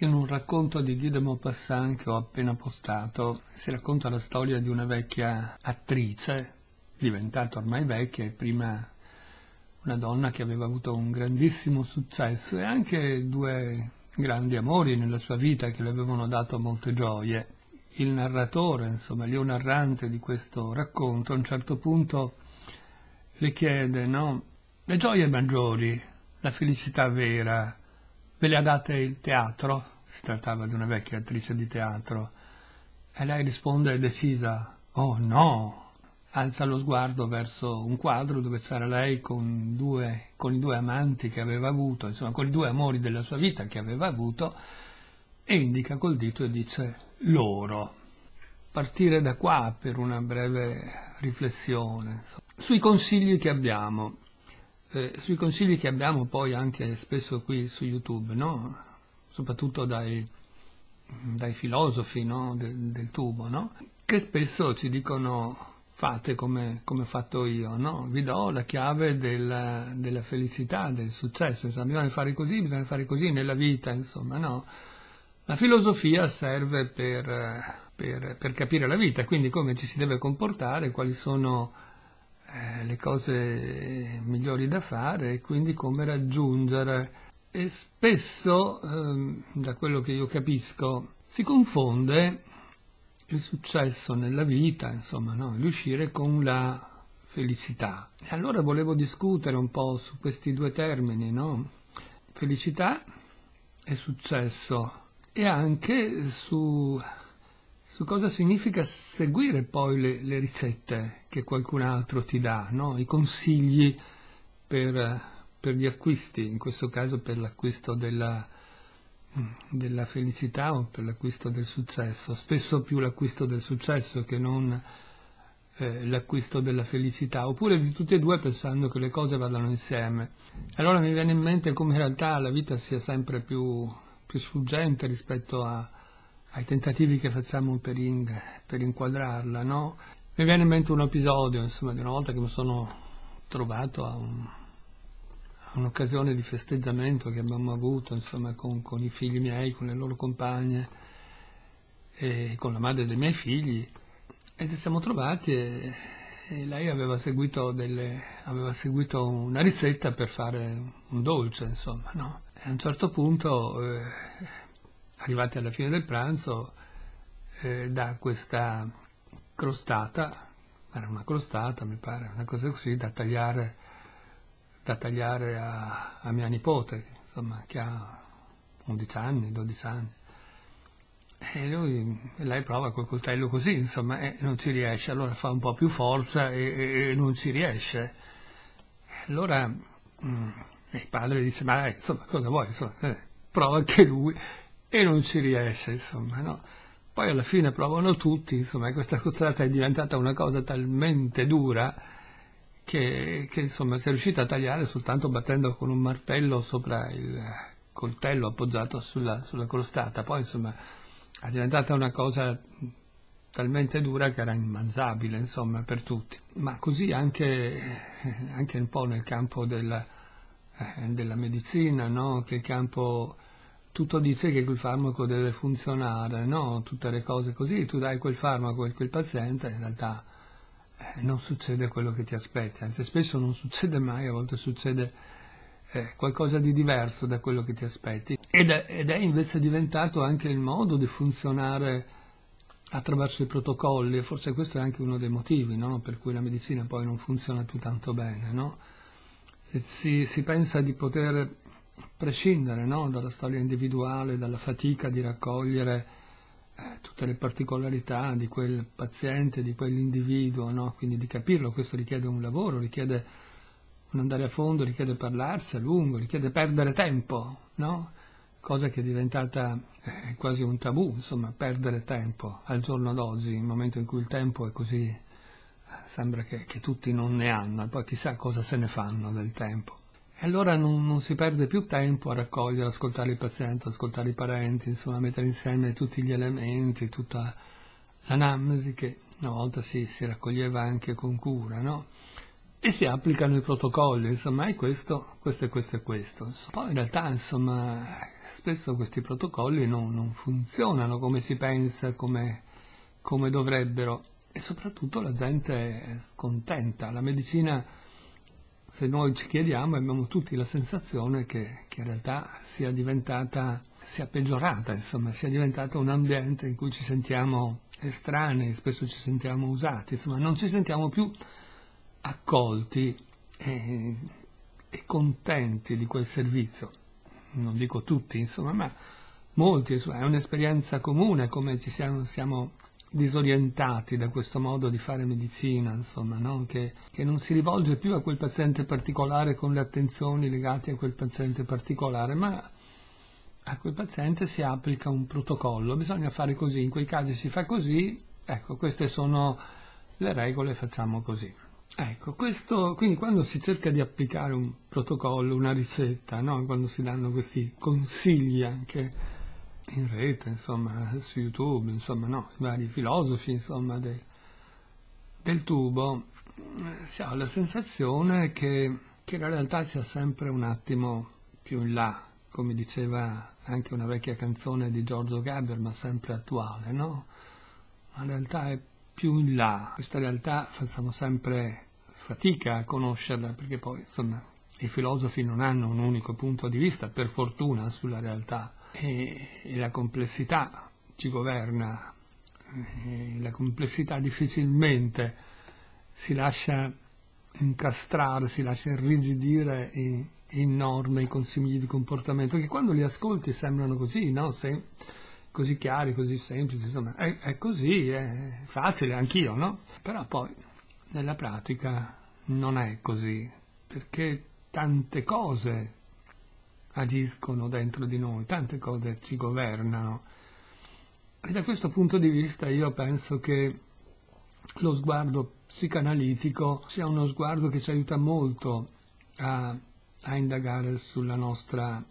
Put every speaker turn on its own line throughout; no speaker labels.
In un racconto di Guy de Maupassant che ho appena postato si racconta la storia di una vecchia attrice, diventata ormai vecchia e prima una donna che aveva avuto un grandissimo successo e anche due grandi amori nella sua vita che le avevano dato molte gioie. Il narratore, insomma, il narrante di questo racconto a un certo punto le chiede, no? Le gioie maggiori, la felicità vera, ve le ha date il teatro, si trattava di una vecchia attrice di teatro, e lei risponde decisa, oh no! Alza lo sguardo verso un quadro dove c'era lei con, due, con i due amanti che aveva avuto, insomma con i due amori della sua vita che aveva avuto, e indica col dito e dice loro. Partire da qua per una breve riflessione sui consigli che abbiamo eh, sui consigli che abbiamo poi anche spesso qui su YouTube, no? soprattutto dai, dai filosofi no? De, del tubo, no? che spesso ci dicono fate come, come ho fatto io, vi do la chiave della, della felicità, del successo, insomma, bisogna fare così, bisogna fare così nella vita, insomma, La filosofia serve per, per, per capire la vita, quindi come ci si deve comportare, quali sono eh, le cose migliori da fare e quindi come raggiungere. E spesso, eh, da quello che io capisco, si confonde il successo nella vita, insomma, no? riuscire con la felicità. E allora volevo discutere un po' su questi due termini, no? felicità e successo e anche su, su cosa significa seguire poi le, le ricette, che qualcun altro ti dà, no? i consigli per, per, gli acquisti, in questo caso per l'acquisto della, della felicità o per l'acquisto del successo, spesso più l'acquisto del successo che non eh, l'acquisto della felicità, oppure di tutti e due pensando che le cose vadano insieme. Allora mi viene in mente come in realtà la vita sia sempre più, più sfuggente rispetto a, ai tentativi che facciamo per, in, per inquadrarla, no? Mi viene in mente un episodio, insomma, di una volta che mi sono trovato a, un, a un'occasione di festeggiamento che abbiamo avuto, insomma, con, con i figli miei, con le loro compagne e con la madre dei miei figli e ci siamo trovati e, e lei aveva seguito, delle, aveva seguito, una ricetta per fare un dolce, insomma, no? E a un certo punto, eh, arrivati alla fine del pranzo, eh, da questa crostata, era una crostata mi pare, una cosa così da tagliare, da tagliare a, a, mia nipote, insomma, che ha 11 anni, 12 anni. E lui, lei prova col coltello così, insomma, e non ci riesce, allora fa un po' più forza e, e non ci riesce. Allora mh, mm, il padre dice, ma eh, insomma, cosa vuoi? Insomma, eh, prova anche lui e non ci riesce, insomma, no? Poi alla fine provano tutti, insomma, questa strada è diventata una cosa talmente dura che, che insomma, si è riuscita a tagliare soltanto battendo con un martello sopra il coltello appoggiato sulla, sulla crostata. Poi, insomma, è diventata una cosa talmente dura che era immanzabile insomma, per tutti. Ma così anche, anche un po' nel campo della, eh, della medicina, no? che campo tutto dice che quel farmaco deve funzionare, no? Tutte le cose così, tu dai quel farmaco a quel paziente, in realtà eh, non succede quello che ti aspetti, anzi spesso non succede mai, a volte succede eh, qualcosa di diverso da quello che ti aspetti ed è, ed è invece diventato anche il modo di funzionare attraverso i protocolli e forse questo è anche uno dei motivi no? per cui la medicina poi non funziona più tanto bene. No? Si, si pensa di poter a prescindere no, dalla storia individuale, dalla fatica di raccogliere eh, tutte le particolarità di quel paziente, di quell'individuo, no? quindi di capirlo, questo richiede un lavoro, richiede un andare a fondo, richiede parlarsi a lungo, richiede perdere tempo, no? cosa che è diventata eh, quasi un tabù, insomma, perdere tempo al giorno d'oggi, nel momento in cui il tempo è così, eh, sembra che, che tutti non ne hanno, e poi chissà cosa se ne fanno del tempo. E allora non, non, si perde più tempo a raccogliere, ascoltare il paziente, ascoltare i parenti, insomma, mettere insieme tutti gli elementi, tutta l'anamnesi che una volta si, si raccoglieva anche con cura, no? E si applicano i protocolli, insomma, è questo, questo e questo e questo. Poi in realtà, insomma, spesso questi protocolli non, non funzionano come si pensa, come, come dovrebbero. E soprattutto la gente è scontenta, la medicina se noi ci chiediamo abbiamo tutti la sensazione che, che in realtà sia diventata, sia peggiorata, insomma, sia diventato un ambiente in cui ci sentiamo estranei, spesso ci sentiamo usati, insomma, non ci sentiamo più accolti e, e contenti di quel servizio. Non dico tutti, insomma, ma molti, è un'esperienza comune come ci siamo, siamo disorientati da questo modo di fare medicina, insomma, no? che, che, non si rivolge più a quel paziente particolare con le attenzioni legate a quel paziente particolare, ma a quel paziente si applica un protocollo, bisogna fare così, in quei casi si fa così, ecco, queste sono le regole, facciamo così. Ecco, questo, quindi quando si cerca di applicare un protocollo, una ricetta, no? quando si danno questi consigli anche in rete, insomma, su YouTube, insomma, no, i vari filosofi, insomma, del, del tubo, eh, si ha la sensazione che, che la realtà sia sempre un attimo più in là, come diceva anche una vecchia canzone di Giorgio Gaber, ma sempre attuale, no? La realtà è più in là, questa realtà facciamo sempre fatica a conoscerla, perché poi, insomma, i filosofi non hanno un unico punto di vista, per fortuna, sulla realtà e, e la complessità ci governa, la complessità difficilmente si lascia incastrare, si lascia irrigidire in, in norme, in consigli di comportamento, che quando li ascolti sembrano così, no? Sem- così chiari, così semplici, insomma, è, è così, è facile anch'io, no? Però poi nella pratica non è così, perché tante cose agiscono dentro di noi, tante cose ci governano. E da questo punto di vista io penso che lo sguardo psicanalitico sia uno sguardo che ci aiuta molto a, a indagare sulla nostra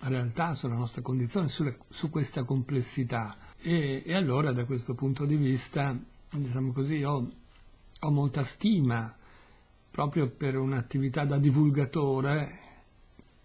realtà, sulla nostra condizione, sulle, su questa complessità. E, e, allora da questo punto di vista, diciamo così, ho, ho molta stima proprio per un'attività da divulgatore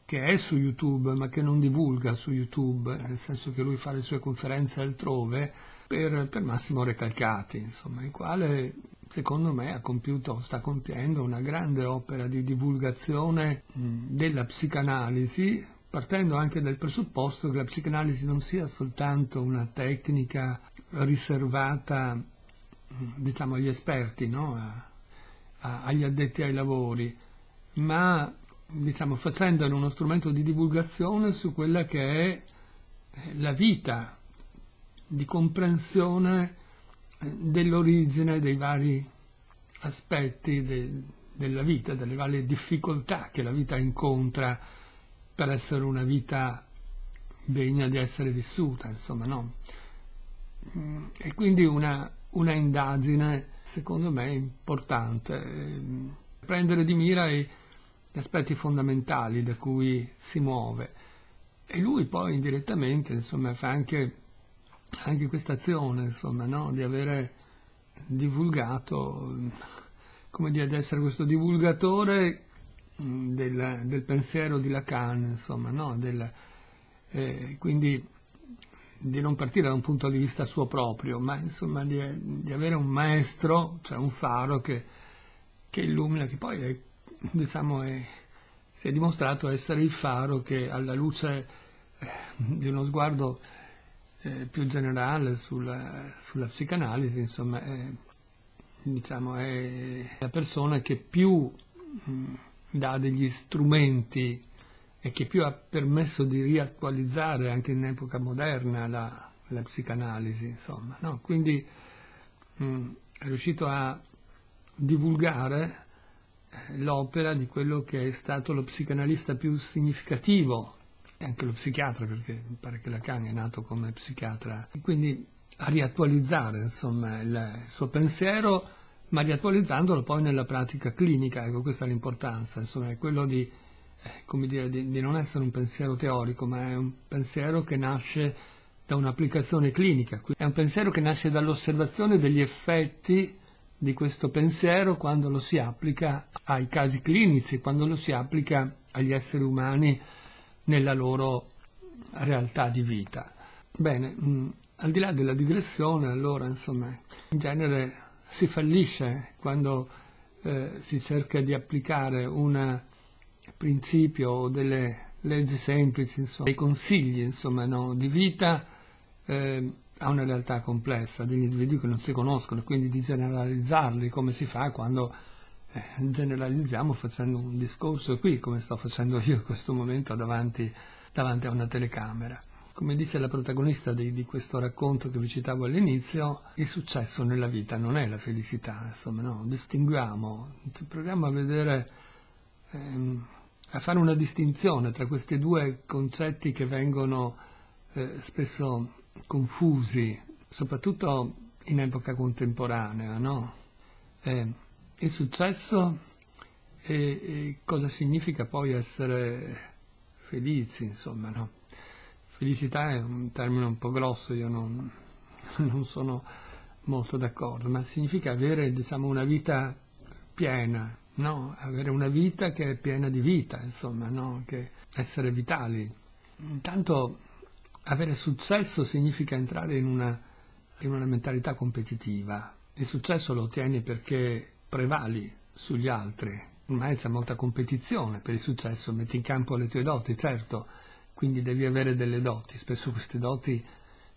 che è su YouTube ma che non divulga su YouTube, nel senso che lui fa le sue conferenze altrove per, per Massimo Recalcati, insomma, il quale secondo me ha compiuto, sta compiendo una grande opera di divulgazione mm, della psicanalisi, partendo anche dal presupposto che la psicanalisi non sia soltanto una tecnica riservata mm, diciamo agli esperti, no? a, a, agli addetti ai lavori, ma diciamo, facendone uno strumento di divulgazione su quella che è eh, la vita di comprensione eh, dell'origine dei vari aspetti de, della vita, delle varie difficoltà che la vita incontra per essere una vita degna di essere vissuta, insomma, no? Mm, e quindi una, una indagine, secondo me, importante, ehm, prendere di mira e gli aspetti fondamentali da cui si muove. E lui poi indirettamente insomma, fa anche, anche questa azione no? di avere divulgato, come dire, di essere questo divulgatore mm, del, del pensiero di Lacan, insomma, no? del, eh, quindi di non partire da un punto di vista suo proprio, ma insomma di, di avere un maestro, cioè un faro che, che illumina, che poi è diciamo, è, si è dimostrato essere il faro che alla luce eh, di uno sguardo eh, più generale sulla, sulla psicanalisi, insomma, è, diciamo, è la persona che più mh, mm, dà degli strumenti e che più ha permesso di riattualizzare anche in epoca moderna la, la psicanalisi, insomma, no? quindi mh, mm, è riuscito a divulgare l'opera di quello che è stato lo psicanalista più significativo, anche lo psichiatra, perché mi pare che Lacan è nato come psichiatra, quindi a riattualizzare insomma, il suo pensiero, ma riattualizzandolo poi nella pratica clinica, ecco questa è l'importanza, insomma, è quello di, eh, dire, di, di non essere un pensiero teorico, ma è un pensiero che nasce da un'applicazione clinica, è un pensiero che nasce dall'osservazione degli effetti di questo pensiero quando lo si applica ai casi clinici, quando lo si applica agli esseri umani nella loro realtà di vita. Bene, mh, mm, al di là della digressione, allora, insomma, in genere si fallisce quando eh, si cerca di applicare un principio o delle leggi semplici, insomma, dei consigli, insomma, no, di vita eh, a una realtà complessa, degli individui che non si conoscono, quindi di generalizzarli come si fa quando eh, generalizziamo facendo un discorso qui, come sto facendo io in questo momento davanti, davanti a una telecamera. Come dice la protagonista di, di, questo racconto che vi citavo all'inizio, il successo nella vita non è la felicità, insomma, no, distinguiamo, proviamo a vedere, ehm, a fare una distinzione tra questi due concetti che vengono eh, spesso confusi, soprattutto in epoca contemporanea, no? eh, il successo e, e, cosa significa poi essere felici, insomma, no? Felicità è un termine un po' grosso, io non, non sono molto d'accordo, ma significa avere, diciamo, una vita piena, no? Avere una vita che è piena di vita, insomma, no? Che essere vitali. Intanto avere successo significa entrare in una, in una mentalità competitiva. Il successo lo ottieni perché prevali sugli altri. Ormai c'è molta competizione per il successo, metti in campo le tue doti, certo, quindi devi avere delle doti. Spesso queste doti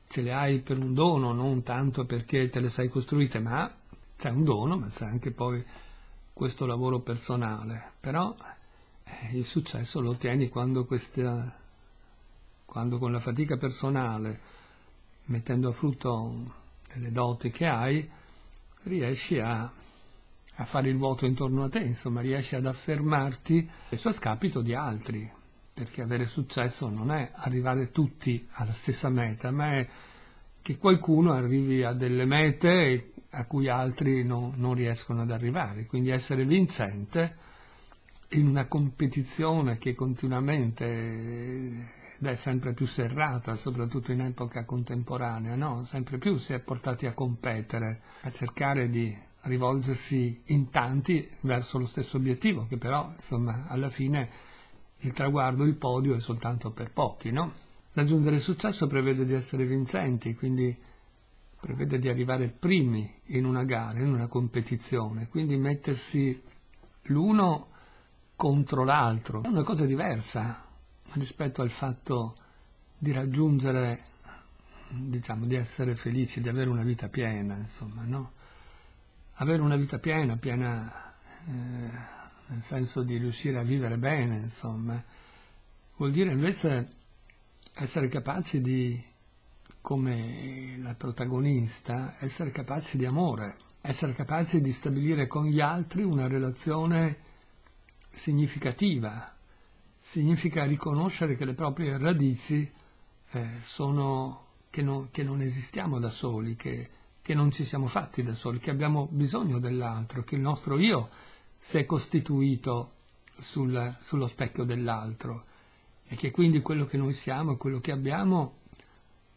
ce le hai per un dono, non tanto perché te le sei costruite, ma c'è un dono, ma c'è anche poi questo lavoro personale. Però eh, il successo lo ottieni quando questa quando con la fatica personale, mettendo a frutto le doti che hai, riesci a, a, fare il vuoto intorno a te, insomma, riesci ad affermarti su a scapito di altri, perché avere successo non è arrivare tutti alla stessa meta, ma è che qualcuno arrivi a delle mete a cui altri no, non riescono ad arrivare, quindi essere vincente in una competizione che continuamente beh, sempre più serrata, soprattutto in epoca contemporanea, no? sempre più si è portati a competere, a cercare di rivolgersi in tanti verso lo stesso obiettivo, che però insomma, alla fine il traguardo, il podio è soltanto per pochi. No? Raggiungere il successo prevede di essere vincenti, quindi prevede di arrivare primi in una gara, in una competizione, quindi mettersi l'uno contro l'altro è una cosa diversa, rispetto al fatto di raggiungere, diciamo, di essere felici, di avere una vita piena, insomma, no? Avere una vita piena, piena eh, nel senso di riuscire a vivere bene, insomma, vuol dire invece essere capaci di, come la protagonista, essere capaci di amore, essere capaci di stabilire con gli altri una relazione significativa, significa riconoscere che le proprie radici eh, sono che non, che non, esistiamo da soli, che, che non ci siamo fatti da soli, che abbiamo bisogno dell'altro, che il nostro io si è costituito sul, sullo specchio dell'altro e che quindi quello che noi siamo e quello che abbiamo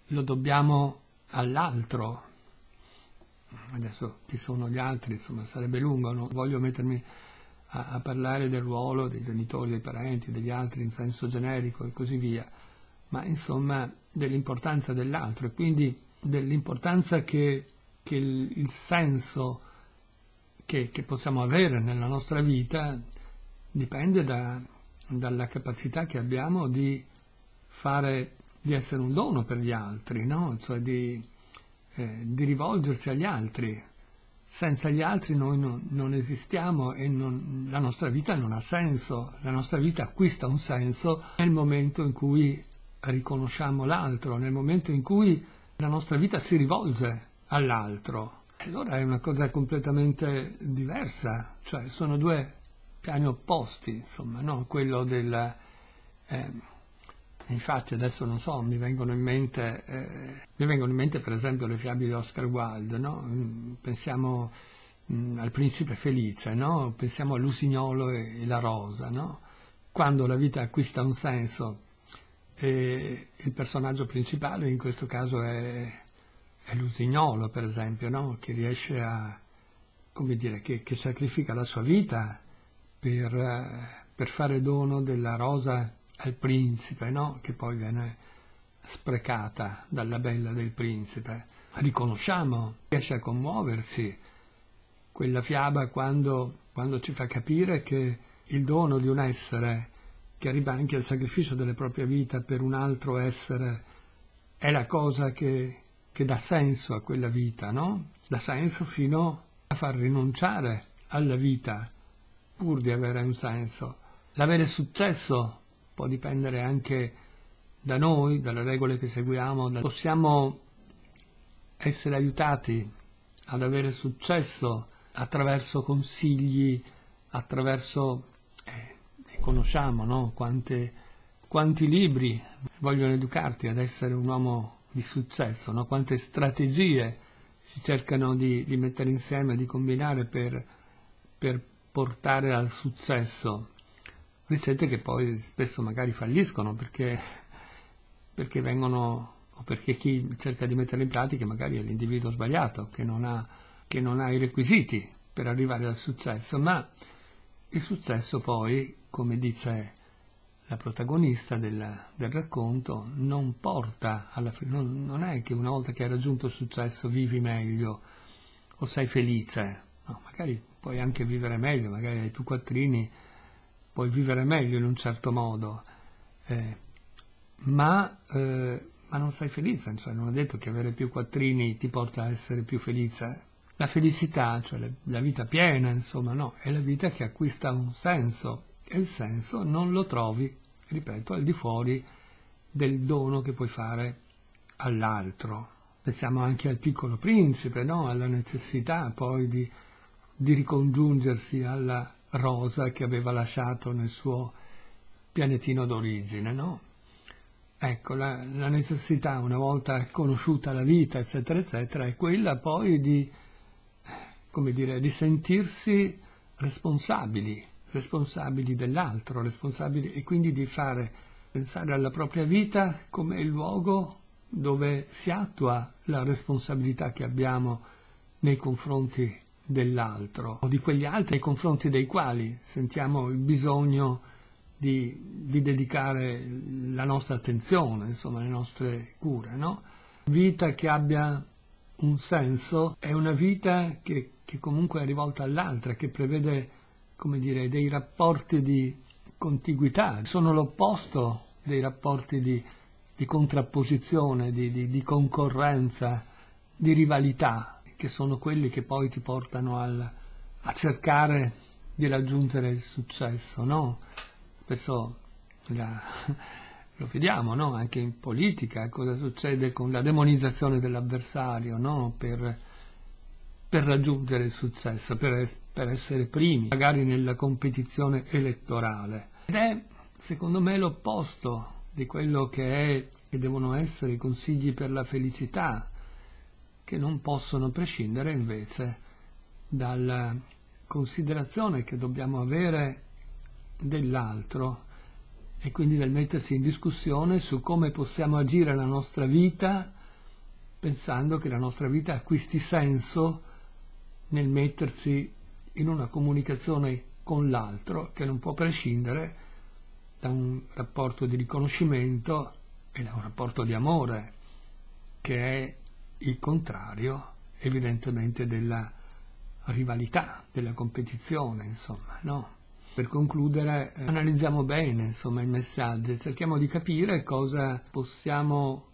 lo dobbiamo all'altro. Adesso chi sono gli altri, insomma sarebbe lungo, non voglio mettermi a, a parlare del ruolo dei genitori, dei parenti, degli altri in senso generico e così via, ma insomma dell'importanza dell'altro e quindi dell'importanza che, che il, il, senso che, che, possiamo avere nella nostra vita dipende da, dalla capacità che abbiamo di fare di essere un dono per gli altri, no? cioè di, eh, di rivolgersi agli altri, senza gli altri noi non, non esistiamo e non, la nostra vita non ha senso, la nostra vita acquista un senso nel momento in cui riconosciamo l'altro, nel momento in cui la nostra vita si rivolge all'altro. Allora è una cosa completamente diversa, cioè sono due piani opposti, insomma, no? quello del... Eh, Infatti adesso non so, mi vengono in mente, eh, mi vengono in mente per esempio le fiabe di Oscar Wilde, no? Mm, pensiamo mh, mm, al principe felice, no? pensiamo all'usignolo e, e la rosa. No? Quando la vita acquista un senso e il personaggio principale in questo caso è, è l'usignolo per esempio, che riesce a, come dire, che, che, sacrifica la sua vita per, eh, per fare dono della rosa al principe, no? che poi viene sprecata dalla bella del principe. Riconosciamo, riesce a commuoversi quella fiaba quando, quando ci fa capire che il dono di un essere che arriva anche al sacrificio della propria vita per un altro essere è la cosa che, che dà senso a quella vita, no? Dà senso fino a far rinunciare alla vita pur di avere un senso. L'avere successo può dipendere anche da noi, dalle regole che seguiamo, possiamo essere aiutati ad avere successo attraverso consigli, attraverso, eh, ne conosciamo, no? Quante, quanti libri vogliono educarti ad essere un uomo di successo, no? quante strategie si cercano di, di mettere insieme, di combinare per, per portare al successo ricette che poi spesso magari falliscono perché, perché vengono o perché chi cerca di metterle in pratica magari è l'individuo sbagliato che non ha, che non ha i requisiti per arrivare al successo, ma il successo poi, come dice la protagonista del, del racconto, non porta alla non, non è che una volta che hai raggiunto il successo vivi meglio o sei felice, no, magari puoi anche vivere meglio, magari hai più quattrini, puoi vivere meglio in un certo modo, eh, ma, eh, ma, non sei felice, cioè non è detto che avere più quattrini ti porta a essere più felice. La felicità, cioè le, la vita piena, insomma, no, è la vita che acquista un senso e il senso non lo trovi, ripeto, al di fuori del dono che puoi fare all'altro. Pensiamo anche al piccolo principe, no? alla necessità poi di, di ricongiungersi alla rosa che aveva lasciato nel suo pianetino d'origine, no? Ecco, la, la, necessità, una volta conosciuta la vita, eccetera, eccetera, è quella poi di, come dire, di sentirsi responsabili, responsabili dell'altro, responsabili, e quindi di fare, pensare alla propria vita come il luogo dove si attua la responsabilità che abbiamo nei confronti dell'altro o di quegli altri nei confronti dei quali sentiamo il bisogno di, di dedicare la nostra attenzione, insomma le nostre cure. No? Vita che abbia un senso è una vita che, che comunque è rivolta all'altra, che prevede come dire, dei rapporti di contiguità, sono l'opposto dei rapporti di, di contrapposizione, di, di, di concorrenza, di rivalità, che sono quelli che poi ti portano al, a cercare di raggiungere il successo, no? Spesso la, lo vediamo no? anche in politica, cosa succede con la demonizzazione dell'avversario no? per, per, raggiungere il successo, per, per essere primi, magari nella competizione elettorale. Ed è, secondo me, l'opposto di quello che è che devono essere i consigli per la felicità, che non possono prescindere invece dalla considerazione che dobbiamo avere dell'altro e quindi del metterci in discussione su come possiamo agire la nostra vita pensando che la nostra vita acquisti senso nel metterci in una comunicazione con l'altro che non può prescindere da un rapporto di riconoscimento e da un rapporto di amore che è il contrario evidentemente della rivalità, della competizione, insomma, no? Per concludere, eh, analizziamo bene insomma, il messaggio e cerchiamo di capire cosa possiamo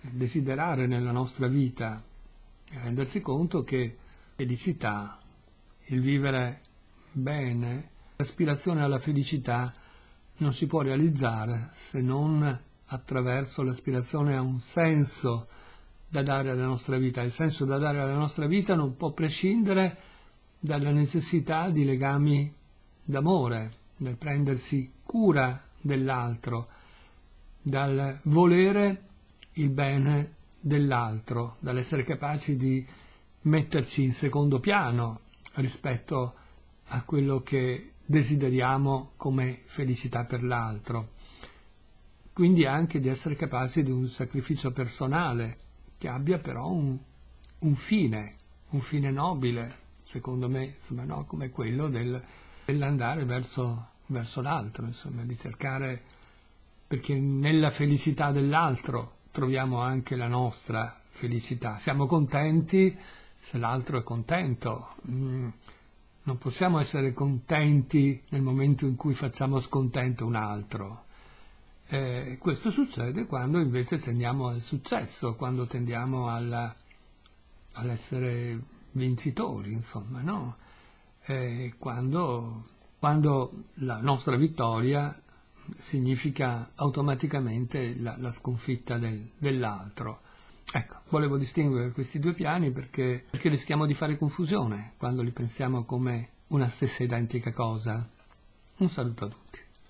desiderare nella nostra vita e rendersi conto che felicità, il vivere bene, l'aspirazione alla felicità non si può realizzare se non attraverso l'aspirazione a un senso da dare alla nostra vita. Il senso da dare alla nostra vita non può prescindere dalla necessità di legami d'amore, del prendersi cura dell'altro, dal volere il bene dell'altro, dall'essere capaci di metterci in secondo piano rispetto a quello che desideriamo come felicità per l'altro. Quindi anche di essere capaci di un sacrificio personale, che abbia però un, un fine, un fine nobile, secondo me, insomma, no? come quello del, dell'andare verso, verso l'altro, insomma, di cercare, perché nella felicità dell'altro troviamo anche la nostra felicità. Siamo contenti se l'altro è contento. Mm. Non possiamo essere contenti nel momento in cui facciamo scontento un altro. Eh, questo succede quando invece tendiamo al successo, quando tendiamo alla, all'essere vincitori, insomma, no? Eh, quando, quando, la nostra vittoria significa automaticamente la, la sconfitta del, dell'altro. Ecco, volevo distinguere questi due piani perché, perché, rischiamo di fare confusione quando li pensiamo come una stessa identica cosa. Un saluto a tutti.